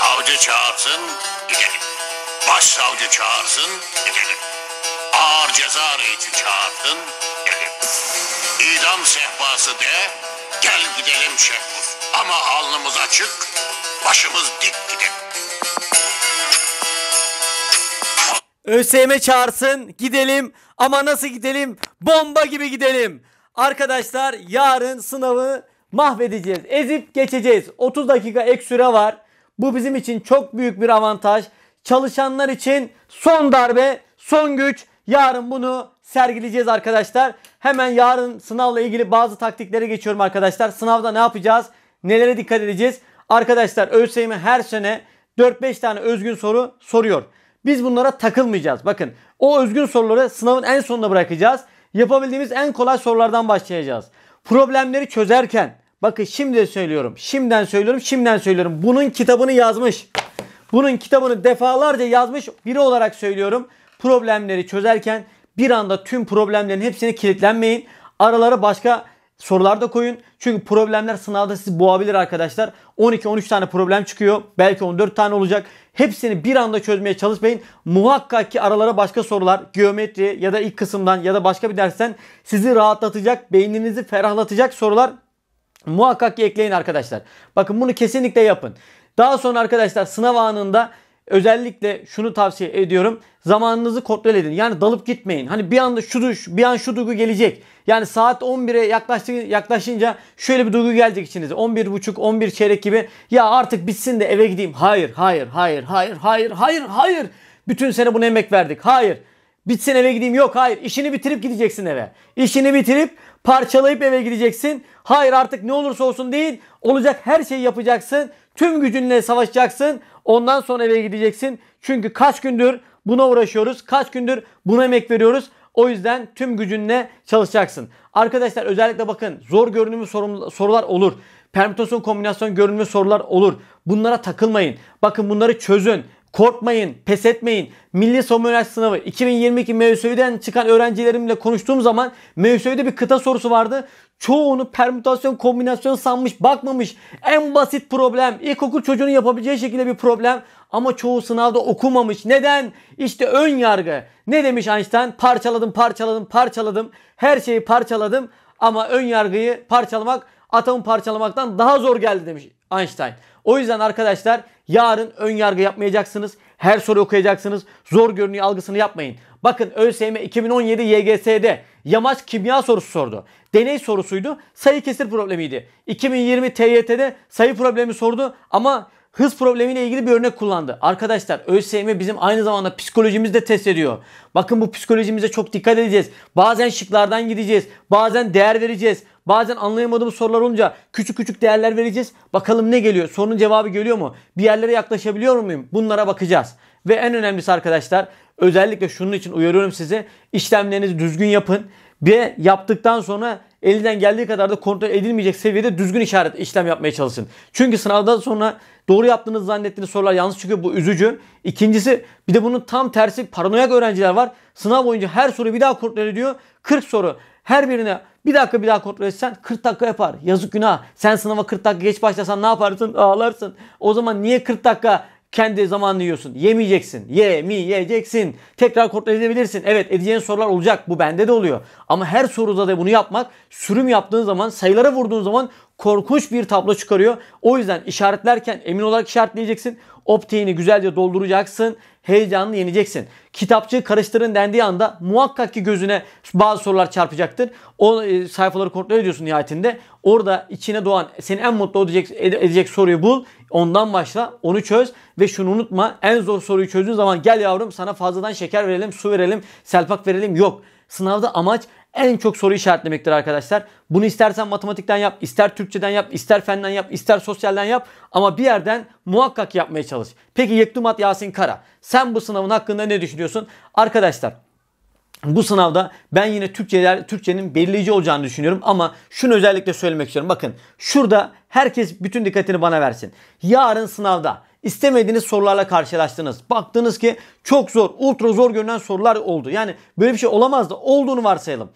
Savcı çağırsın gidelim. Başsavcı çağırsın gidelim. Ağır ceza reisi çağırsın gidelim. İdam sehpası de gel gidelim şehmuz. Ama alnımız açık, başımız dik gidelim. ÖSYM çağırsın gidelim ama nasıl gidelim bomba gibi gidelim. Arkadaşlar yarın sınavı mahvedeceğiz ezip geçeceğiz 30 dakika ek süre var bu bizim için çok büyük bir avantaj. Çalışanlar için son darbe, son güç. Yarın bunu sergileyeceğiz arkadaşlar. Hemen yarın sınavla ilgili bazı taktiklere geçiyorum arkadaşlar. Sınavda ne yapacağız? Nelere dikkat edeceğiz? Arkadaşlar ÖSYM e her sene 4-5 tane özgün soru soruyor. Biz bunlara takılmayacağız. Bakın o özgün soruları sınavın en sonuna bırakacağız. Yapabildiğimiz en kolay sorulardan başlayacağız. Problemleri çözerken Bakın şimdi söylüyorum. Şimdiden söylüyorum. Şimdiden söylüyorum. Bunun kitabını yazmış. Bunun kitabını defalarca yazmış biri olarak söylüyorum. Problemleri çözerken bir anda tüm problemlerin hepsini kilitlenmeyin. Aralara başka sorular da koyun. Çünkü problemler sınavda sizi boğabilir arkadaşlar. 12-13 tane problem çıkıyor. Belki 14 tane olacak. Hepsini bir anda çözmeye çalışmayın. Muhakkak ki aralara başka sorular, geometri ya da ilk kısımdan ya da başka bir dersten sizi rahatlatacak, beyninizi ferahlatacak sorular Muhakkak ki ekleyin arkadaşlar. Bakın bunu kesinlikle yapın. Daha sonra arkadaşlar sınav anında özellikle şunu tavsiye ediyorum. Zamanınızı kontrol edin. Yani dalıp gitmeyin. Hani bir anda şu duş, bir an şu duygu gelecek. Yani saat 11'e yaklaşınca şöyle bir duygu gelecek içinize. 11 buçuk, 11 çeyrek gibi. Ya artık bitsin de eve gideyim. Hayır, hayır, hayır, hayır, hayır, hayır, hayır. Bütün sene buna emek verdik. Hayır. Bitsin eve gideyim. Yok hayır. işini bitirip gideceksin eve. İşini bitirip parçalayıp eve gideceksin. Hayır artık ne olursa olsun değil. Olacak her şeyi yapacaksın. Tüm gücünle savaşacaksın. Ondan sonra eve gideceksin. Çünkü kaç gündür buna uğraşıyoruz. Kaç gündür buna emek veriyoruz. O yüzden tüm gücünle çalışacaksın. Arkadaşlar özellikle bakın zor görünümlü sorular olur. Permütasyon kombinasyon görünümlü sorular olur. Bunlara takılmayın. Bakın bunları çözün Korkmayın, pes etmeyin. Milli Sosyoloji sınavı 2022 MSÜ'den çıkan öğrencilerimle konuştuğum zaman MSÜ'de bir kıta sorusu vardı. Çoğunu permütasyon kombinasyon sanmış bakmamış. En basit problem ilkokul çocuğunun yapabileceği şekilde bir problem. Ama çoğu sınavda okumamış. Neden? İşte ön yargı. Ne demiş Einstein? Parçaladım, parçaladım, parçaladım. Her şeyi parçaladım ama ön yargıyı parçalamak atomu parçalamaktan daha zor geldi demiş. Einstein. O yüzden arkadaşlar yarın ön yargı yapmayacaksınız. Her soru okuyacaksınız. Zor görünüyor algısını yapmayın. Bakın ÖSYM 2017 YGS'de yamaç kimya sorusu sordu. Deney sorusuydu. Sayı kesir problemiydi. 2020 TYT'de sayı problemi sordu ama Hız problemiyle ilgili bir örnek kullandı. Arkadaşlar ÖSYM bizim aynı zamanda psikolojimizi de test ediyor. Bakın bu psikolojimize çok dikkat edeceğiz. Bazen şıklardan gideceğiz. Bazen değer vereceğiz. Bazen anlayamadığımız sorular olunca küçük küçük değerler vereceğiz. Bakalım ne geliyor? Sorunun cevabı geliyor mu? Bir yerlere yaklaşabiliyor muyum? Bunlara bakacağız. Ve en önemlisi arkadaşlar özellikle şunun için uyarıyorum sizi. İşlemlerinizi düzgün yapın. Ve yaptıktan sonra elinden geldiği kadar da kontrol edilmeyecek seviyede düzgün işaret işlem yapmaya çalışın. Çünkü sınavdan sonra Doğru yaptığınızı zannettiğiniz sorular yanlış çıkıyor. Bu üzücü. İkincisi bir de bunun tam tersi paranoyak öğrenciler var. Sınav boyunca her soru bir daha kontrol ediyor. 40 soru. Her birine bir dakika bir daha kontrol etsen 40 dakika yapar. Yazık günah. Sen sınava 40 dakika geç başlasan ne yaparsın? Ağlarsın. O zaman niye 40 dakika kendi zamanını yiyorsun. Yemeyeceksin. Yemeyeceksin. Tekrar kontrol edebilirsin. Evet edeceğin sorular olacak. Bu bende de oluyor. Ama her soruda da bunu yapmak sürüm yaptığın zaman sayılara vurduğun zaman korkunç bir tablo çıkarıyor. O yüzden işaretlerken emin olarak işaretleyeceksin. Optiğini güzelce dolduracaksın. Heyecanını yeneceksin. Kitapçığı karıştırın dendiği anda muhakkak ki gözüne bazı sorular çarpacaktır. O e, sayfaları kontrol ediyorsun nihayetinde. Orada içine doğan seni en mutlu edecek, edecek soruyu bul Ondan başla onu çöz ve şunu unutma en zor soruyu çözdüğün zaman gel yavrum sana fazladan şeker verelim, su verelim, selpak verelim yok. Sınavda amaç en çok soru işaretlemektir arkadaşlar. Bunu istersen matematikten yap, ister Türkçeden yap, ister fenden yap, ister sosyalden yap ama bir yerden muhakkak yapmaya çalış. Peki Yektumat Yasin Kara sen bu sınavın hakkında ne düşünüyorsun? Arkadaşlar bu sınavda ben yine Türkçeler Türkçenin belirleyici olacağını düşünüyorum ama şunu özellikle söylemek istiyorum. Bakın şurada herkes bütün dikkatini bana versin. Yarın sınavda istemediğiniz sorularla karşılaştınız. Baktınız ki çok zor, ultra zor görünen sorular oldu. Yani böyle bir şey olamazdı. olduğunu varsayalım.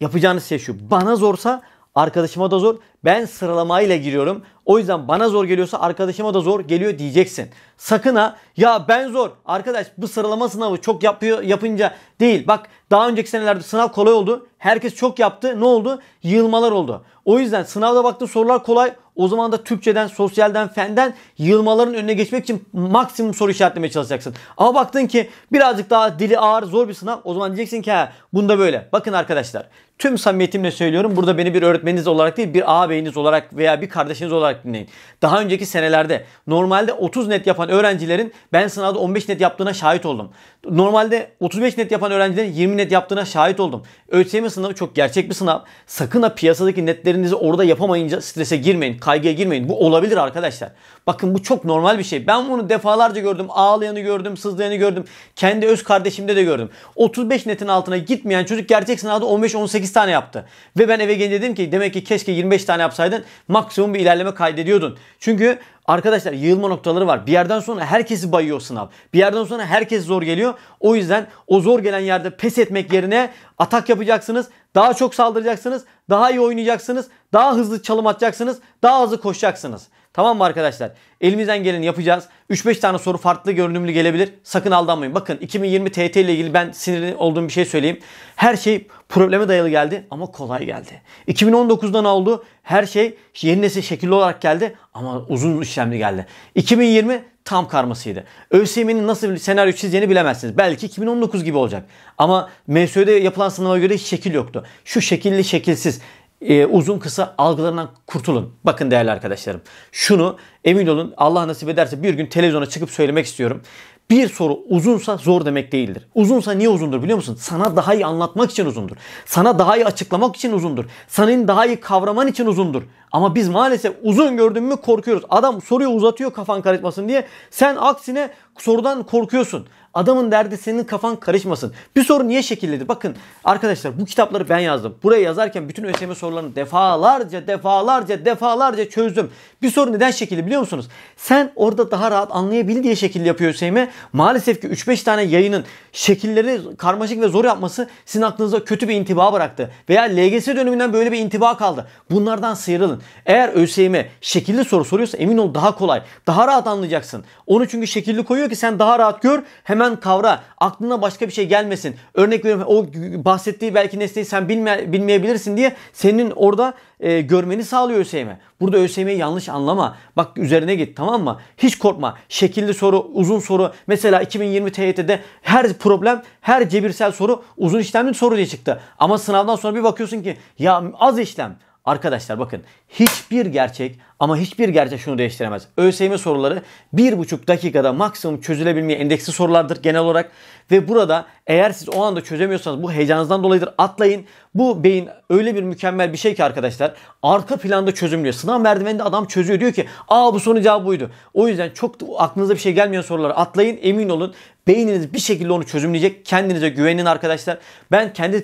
Yapacağınız şey şu. Bana zorsa arkadaşıma da zor, ben sıralamayla giriyorum. O yüzden bana zor geliyorsa arkadaşıma da zor geliyor diyeceksin. Sakın ha ya ben zor. Arkadaş bu sıralama sınavı çok yapıyor yapınca değil. Bak daha önceki senelerde sınav kolay oldu. Herkes çok yaptı. Ne oldu? Yılmalar oldu. O yüzden sınavda baktım sorular kolay. O zaman da Türkçeden, sosyalden, fenden yılmaların önüne geçmek için maksimum soru işaretlemeye çalışacaksın. Ama baktın ki birazcık daha dili ağır, zor bir sınav. O zaman diyeceksin ki ha bunda böyle. Bakın arkadaşlar tüm samimiyetimle söylüyorum. Burada beni bir öğretmeniniz olarak değil bir ağabey ağabeyiniz olarak veya bir kardeşiniz olarak dinleyin. Daha önceki senelerde normalde 30 net yapan öğrencilerin ben sınavda 15 net yaptığına şahit oldum. Normalde 35 net yapan öğrencilerin 20 net yaptığına şahit oldum. ÖSYM sınavı çok gerçek bir sınav. Sakın ha piyasadaki netlerinizi orada yapamayınca strese girmeyin, kaygıya girmeyin. Bu olabilir arkadaşlar. Bakın bu çok normal bir şey. Ben bunu defalarca gördüm. Ağlayanı gördüm, sızlayanı gördüm. Kendi öz kardeşimde de gördüm. 35 netin altına gitmeyen çocuk gerçek sınavda 15-18 tane yaptı. Ve ben eve gelince dedim ki demek ki keşke 25 tane yapsaydın maksimum bir ilerleme kaydediyordun. Çünkü arkadaşlar yığılma noktaları var. Bir yerden sonra herkesi bayıyor sınav. Bir yerden sonra herkes zor geliyor. O yüzden o zor gelen yerde pes etmek yerine atak yapacaksınız. Daha çok saldıracaksınız. Daha iyi oynayacaksınız. Daha hızlı çalım atacaksınız. Daha hızlı koşacaksınız. Tamam mı arkadaşlar? Elimizden geleni yapacağız. 3-5 tane soru farklı görünümlü gelebilir. Sakın aldanmayın. Bakın 2020 TT ile ilgili ben sinirli olduğum bir şey söyleyeyim. Her şey probleme dayalı geldi ama kolay geldi. 2019'da ne oldu? Her şey yeni nesil şekilli olarak geldi ama uzun işlemli geldi. 2020 tam karmasıydı. ÖSYM'nin nasıl bir senaryo çizeceğini bilemezsiniz. Belki 2019 gibi olacak. Ama MSÖ'de yapılan sınava göre hiç şekil yoktu. Şu şekilli şekilsiz e, uzun kısa algılarından kurtulun. Bakın değerli arkadaşlarım. Şunu emin olun Allah nasip ederse bir gün televizyona çıkıp söylemek istiyorum. Bir soru uzunsa zor demek değildir. Uzunsa niye uzundur biliyor musun? Sana daha iyi anlatmak için uzundur. Sana daha iyi açıklamak için uzundur. Senin daha iyi kavraman için uzundur. Ama biz maalesef uzun gördün mü korkuyoruz. Adam soruyu uzatıyor kafan karışmasın diye. Sen aksine sorudan korkuyorsun. Adamın derdi senin kafan karışmasın. Bir soru niye şekilledi? Bakın arkadaşlar bu kitapları ben yazdım. Buraya yazarken bütün ÖSYM sorularını defalarca defalarca defalarca çözdüm. Bir soru neden şekilli biliyor musunuz? Sen orada daha rahat anlayabil diye şekil yapıyor ÖSYM. Maalesef ki 3-5 tane yayının şekilleri karmaşık ve zor yapması sizin aklınıza kötü bir intiba bıraktı. Veya LGS döneminden böyle bir intiba kaldı. Bunlardan sıyrılın. Eğer ÖSYM şekilli soru soruyorsa emin ol daha kolay. Daha rahat anlayacaksın. Onu çünkü şekilli koyuyor ki sen daha rahat gör. Hemen kavra. Aklına başka bir şey gelmesin. Örnek veriyorum o bahsettiği belki nesneyi sen bilme, bilmeyebilirsin diye senin orada e, görmeni sağlıyor ÖSYM. Burada ÖSYM'yi yanlış anlama. Bak üzerine git tamam mı? Hiç korkma. Şekilli soru, uzun soru. Mesela 2020 TYT'de her problem, her cebirsel soru uzun işlemli soru diye çıktı. Ama sınavdan sonra bir bakıyorsun ki ya az işlem, Arkadaşlar bakın hiçbir gerçek ama hiçbir gerçek şunu değiştiremez. ÖSYM soruları 1,5 dakikada maksimum çözülebilmeye endeksli sorulardır genel olarak. Ve burada eğer siz o anda çözemiyorsanız bu heyecanınızdan dolayıdır atlayın. Bu beyin öyle bir mükemmel bir şey ki arkadaşlar arka planda çözümlüyor. Sınav merdiveninde adam çözüyor diyor ki aa bu sonucu cevabı buydu. O yüzden çok aklınıza bir şey gelmeyen soruları atlayın emin olun Beyniniz bir şekilde onu çözümleyecek. Kendinize güvenin arkadaşlar. Ben kendi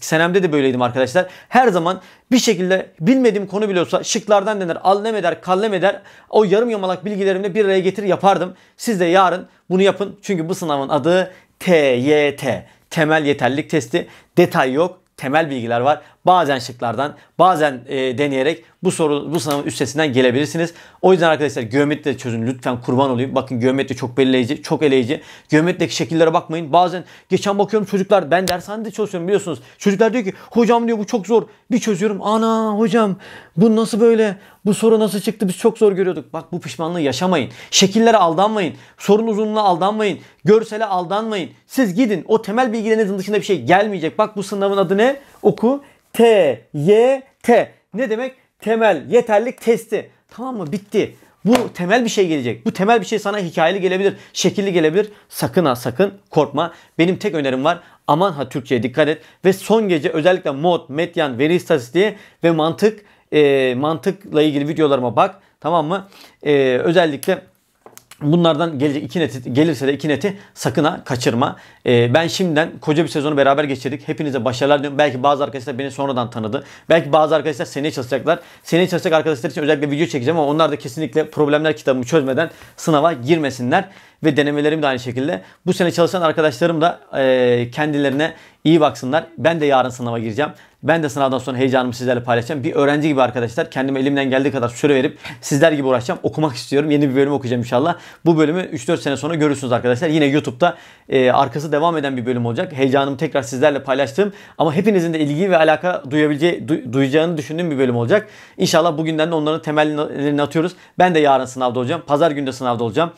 senemde de böyleydim arkadaşlar. Her zaman bir şekilde bilmediğim konu biliyorsa, şıklardan dener, allem eder, kallem eder. O yarım yamalak bilgilerimle bir araya getir yapardım. Siz de yarın bunu yapın. Çünkü bu sınavın adı TYT. Temel yeterlilik testi. Detay yok. Temel bilgiler var bazen şıklardan, bazen e, deneyerek bu soru bu sınavın üstesinden gelebilirsiniz. O yüzden arkadaşlar geometri de çözün lütfen kurban olayım. Bakın geometri çok belirleyici, çok eleyici. Geometrideki şekillere bakmayın. Bazen geçen bakıyorum çocuklar ben dershanede çalışıyorum biliyorsunuz. Çocuklar diyor ki hocam diyor bu çok zor. Bir çözüyorum. Ana hocam bu nasıl böyle? Bu soru nasıl çıktı? Biz çok zor görüyorduk. Bak bu pişmanlığı yaşamayın. Şekillere aldanmayın. Sorun uzunluğuna aldanmayın. Görsele aldanmayın. Siz gidin. O temel bilgilerinizin dışında bir şey gelmeyecek. Bak bu sınavın adı ne? Oku T, Y, T. Ne demek? Temel yeterlik testi. Tamam mı? Bitti. Bu temel bir şey gelecek. Bu temel bir şey sana hikayeli gelebilir, şekilli gelebilir. Sakın ha sakın korkma. Benim tek önerim var. Aman ha Türkçe'ye dikkat et. Ve son gece özellikle mod, medyan, veri istatistiği ve mantık e, mantıkla ilgili videolarıma bak. Tamam mı? E, özellikle Bunlardan gelecek iki neti, gelirse de iki neti sakın ha kaçırma. Ee, ben şimdiden koca bir sezonu beraber geçirdik. Hepinize başarılar diliyorum. Belki bazı arkadaşlar beni sonradan tanıdı. Belki bazı arkadaşlar seneye çalışacaklar. Seneye çalışacak arkadaşlar için özellikle video çekeceğim ama onlar da kesinlikle problemler kitabımı çözmeden sınava girmesinler. Ve denemelerim de aynı şekilde. Bu sene çalışan arkadaşlarım da e, kendilerine iyi baksınlar. Ben de yarın sınava gireceğim. Ben de sınavdan sonra heyecanımı sizlerle paylaşacağım. Bir öğrenci gibi arkadaşlar kendime elimden geldiği kadar süre verip sizler gibi uğraşacağım. Okumak istiyorum. Yeni bir bölüm okuyacağım inşallah. Bu bölümü 3-4 sene sonra görürsünüz arkadaşlar. Yine YouTube'da e, arkası devam eden bir bölüm olacak. Heyecanımı tekrar sizlerle paylaştığım ama hepinizin de ilgi ve alaka duyabileceği, du, duyacağını düşündüğüm bir bölüm olacak. İnşallah bugünden de onların temellerini atıyoruz. Ben de yarın sınavda olacağım. Pazar günü de sınavda olacağım.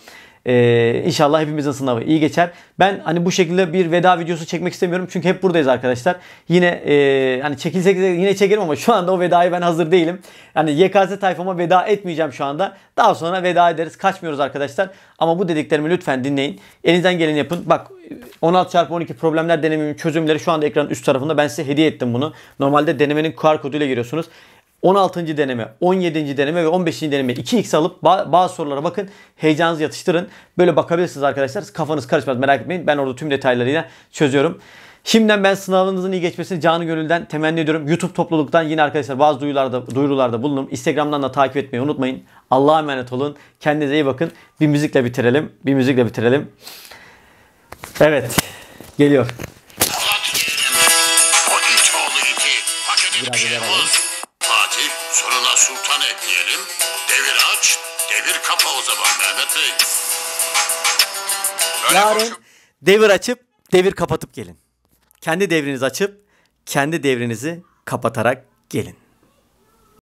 Ee, inşallah hepimizin sınavı iyi geçer. Ben hani bu şekilde bir veda videosu çekmek istemiyorum. Çünkü hep buradayız arkadaşlar. Yine e, hani çekilsek yine çekerim ama şu anda o vedaya ben hazır değilim. Yani YKZ tayfama veda etmeyeceğim şu anda. Daha sonra veda ederiz. Kaçmıyoruz arkadaşlar. Ama bu dediklerimi lütfen dinleyin. Elinizden geleni yapın. Bak 16 çarpı 12 problemler denememin çözümleri şu anda ekranın üst tarafında. Ben size hediye ettim bunu. Normalde denemenin QR koduyla giriyorsunuz. 16. deneme, 17. deneme ve 15. deneme 2x alıp bazı sorulara bakın. Heyecanınızı yatıştırın. Böyle bakabilirsiniz arkadaşlar. Kafanız karışmaz merak etmeyin. Ben orada tüm detaylarıyla çözüyorum. Şimdiden ben sınavınızın iyi geçmesini canı gönülden temenni ediyorum. YouTube topluluktan yine arkadaşlar bazı duyurularda, duyurularda bulundum. Instagram'dan da takip etmeyi unutmayın. Allah'a emanet olun. Kendinize iyi bakın. Bir müzikle bitirelim. Bir müzikle bitirelim. Evet. Geliyor. Biraz Bir Kapa o zaman Mehmet Bey. Böyle Yarın konuşup... devir açıp devir kapatıp gelin. Kendi devrinizi açıp kendi devrinizi kapatarak gelin.